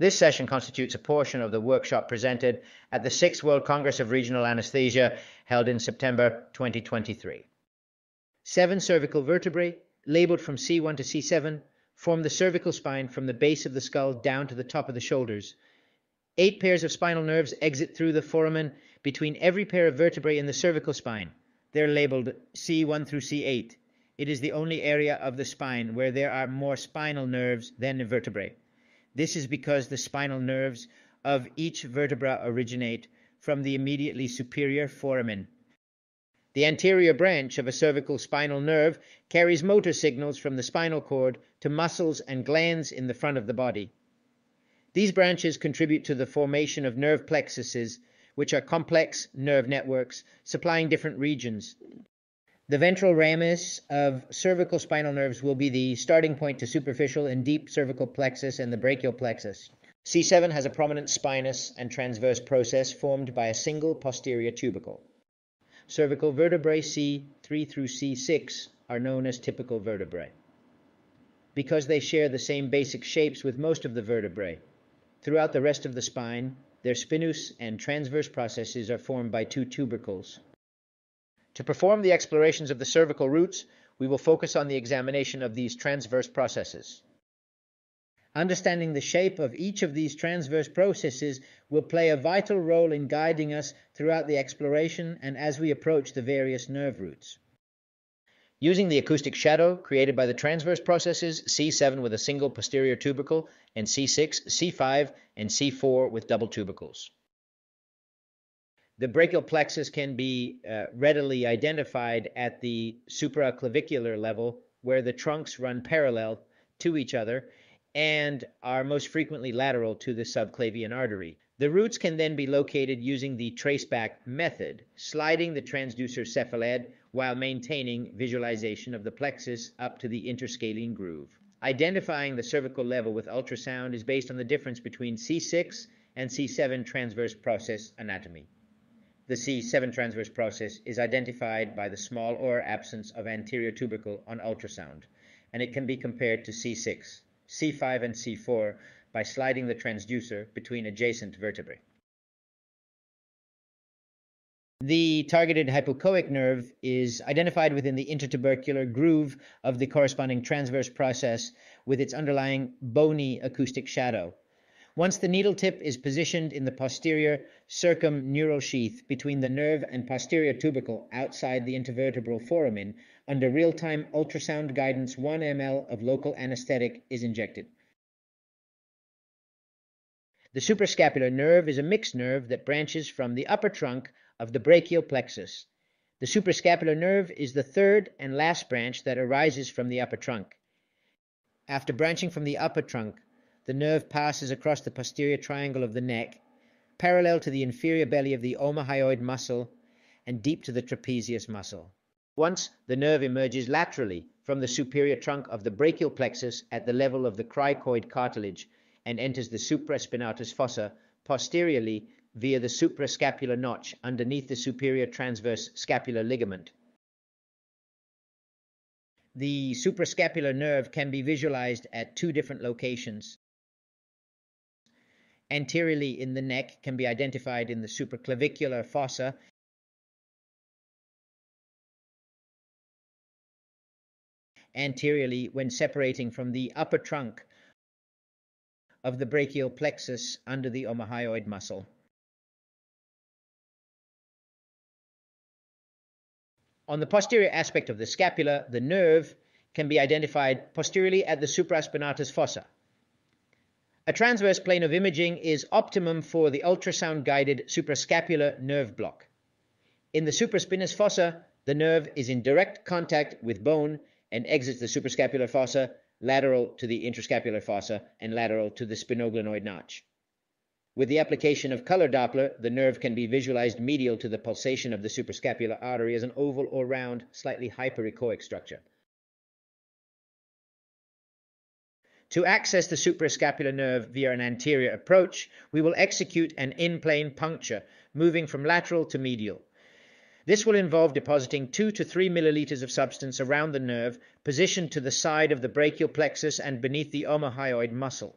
This session constitutes a portion of the workshop presented at the Sixth World Congress of Regional Anesthesia held in September 2023. Seven cervical vertebrae, labeled from C1 to C7, form the cervical spine from the base of the skull down to the top of the shoulders. Eight pairs of spinal nerves exit through the foramen between every pair of vertebrae in the cervical spine. They're labeled C1 through C8. It is the only area of the spine where there are more spinal nerves than vertebrae. This is because the spinal nerves of each vertebra originate from the immediately superior foramen. The anterior branch of a cervical spinal nerve carries motor signals from the spinal cord to muscles and glands in the front of the body. These branches contribute to the formation of nerve plexuses, which are complex nerve networks supplying different regions. The ventral ramus of cervical spinal nerves will be the starting point to superficial and deep cervical plexus and the brachial plexus. C7 has a prominent spinous and transverse process formed by a single posterior tubercle. Cervical vertebrae C3 through C6 are known as typical vertebrae. Because they share the same basic shapes with most of the vertebrae, throughout the rest of the spine, their spinous and transverse processes are formed by two tubercles, to perform the explorations of the cervical roots, we will focus on the examination of these transverse processes. Understanding the shape of each of these transverse processes will play a vital role in guiding us throughout the exploration and as we approach the various nerve roots. Using the acoustic shadow created by the transverse processes C7 with a single posterior tubercle and C6, C5, and C4 with double tubercles the brachial plexus can be uh, readily identified at the supraclavicular level where the trunks run parallel to each other and are most frequently lateral to the subclavian artery. The roots can then be located using the traceback method, sliding the transducer cephalad while maintaining visualization of the plexus up to the interscalene groove. Identifying the cervical level with ultrasound is based on the difference between C6 and C7 transverse process anatomy the C7 transverse process is identified by the small or absence of anterior tubercle on ultrasound, and it can be compared to C6, C5, and C4 by sliding the transducer between adjacent vertebrae. The targeted hypochoic nerve is identified within the intertubercular groove of the corresponding transverse process with its underlying bony acoustic shadow, once the needle tip is positioned in the posterior circumneural sheath between the nerve and posterior tubercle outside the intervertebral foramen, under real-time ultrasound guidance, 1 ml of local anesthetic is injected. The suprascapular nerve is a mixed nerve that branches from the upper trunk of the brachial plexus. The suprascapular nerve is the third and last branch that arises from the upper trunk. After branching from the upper trunk, the nerve passes across the posterior triangle of the neck, parallel to the inferior belly of the omohyoid muscle, and deep to the trapezius muscle. Once the nerve emerges laterally from the superior trunk of the brachial plexus at the level of the cricoid cartilage and enters the supraspinatus fossa posteriorly via the suprascapular notch underneath the superior transverse scapular ligament. The suprascapular nerve can be visualized at two different locations anteriorly in the neck can be identified in the supraclavicular fossa anteriorly when separating from the upper trunk of the brachial plexus under the omohyoid muscle. On the posterior aspect of the scapula, the nerve can be identified posteriorly at the supraspinatus fossa. A transverse plane of imaging is optimum for the ultrasound-guided suprascapular nerve block. In the supraspinous fossa, the nerve is in direct contact with bone and exits the suprascapular fossa lateral to the interscapular fossa and lateral to the spinoglenoid notch. With the application of color Doppler, the nerve can be visualized medial to the pulsation of the suprascapular artery as an oval or round, slightly hyperechoic structure. To access the suprascapular nerve via an anterior approach, we will execute an in-plane puncture, moving from lateral to medial. This will involve depositing 2 to 3 milliliters of substance around the nerve, positioned to the side of the brachial plexus and beneath the omohyoid muscle.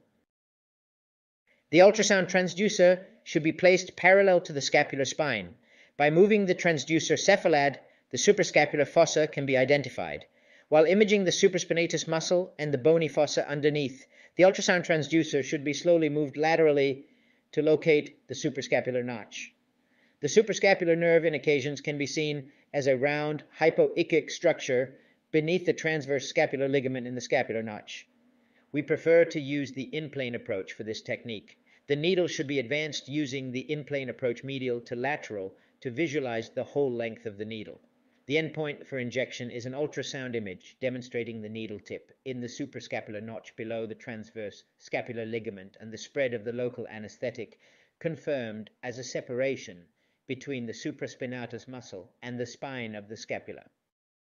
The ultrasound transducer should be placed parallel to the scapular spine. By moving the transducer cephalad, the suprascapular fossa can be identified. While imaging the supraspinatus muscle and the bony fossa underneath, the ultrasound transducer should be slowly moved laterally to locate the suprascapular notch. The suprascapular nerve in occasions can be seen as a round hypoichic structure beneath the transverse scapular ligament in the scapular notch. We prefer to use the in-plane approach for this technique. The needle should be advanced using the in-plane approach medial to lateral to visualize the whole length of the needle. The endpoint for injection is an ultrasound image demonstrating the needle tip in the suprascapular notch below the transverse scapular ligament and the spread of the local anesthetic confirmed as a separation between the supraspinatus muscle and the spine of the scapula.